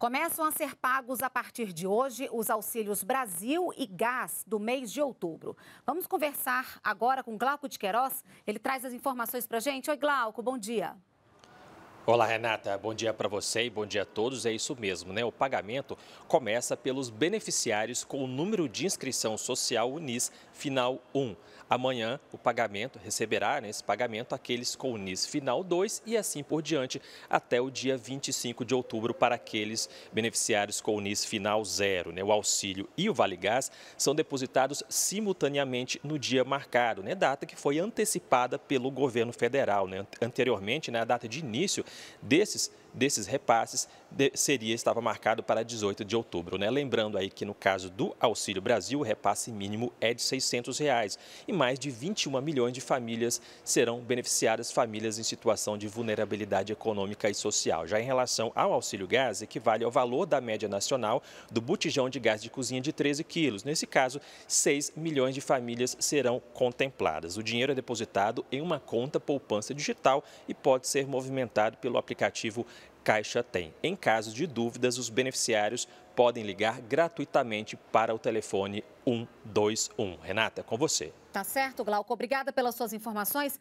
Começam a ser pagos a partir de hoje os auxílios Brasil e Gás do mês de outubro. Vamos conversar agora com Glauco de Queiroz. Ele traz as informações para gente. Oi, Glauco, bom dia. Olá, Renata. Bom dia para você e bom dia a todos. É isso mesmo, né? O pagamento começa pelos beneficiários com o número de inscrição social UNIS final 1. Amanhã, o pagamento receberá né, esse pagamento aqueles com o final 2 e assim por diante até o dia 25 de outubro para aqueles beneficiários com o final 0. Né? O auxílio e o Vale Gás são depositados simultaneamente no dia marcado, né? data que foi antecipada pelo governo federal. Né? Anteriormente, né, a data de início Desses, desses repasses seria estava marcado para 18 de outubro. Né? Lembrando aí que no caso do Auxílio Brasil, o repasse mínimo é de R$ 600 reais, e mais de 21 milhões de famílias serão beneficiadas, famílias em situação de vulnerabilidade econômica e social. Já em relação ao Auxílio Gás, equivale ao valor da média nacional do botijão de gás de cozinha de 13 quilos. Nesse caso, 6 milhões de famílias serão contempladas. O dinheiro é depositado em uma conta poupança digital e pode ser movimentado pelo aplicativo Caixa tem. Em caso de dúvidas, os beneficiários podem ligar gratuitamente para o telefone 121. Renata, é com você. Tá certo, Glauco. Obrigada pelas suas informações.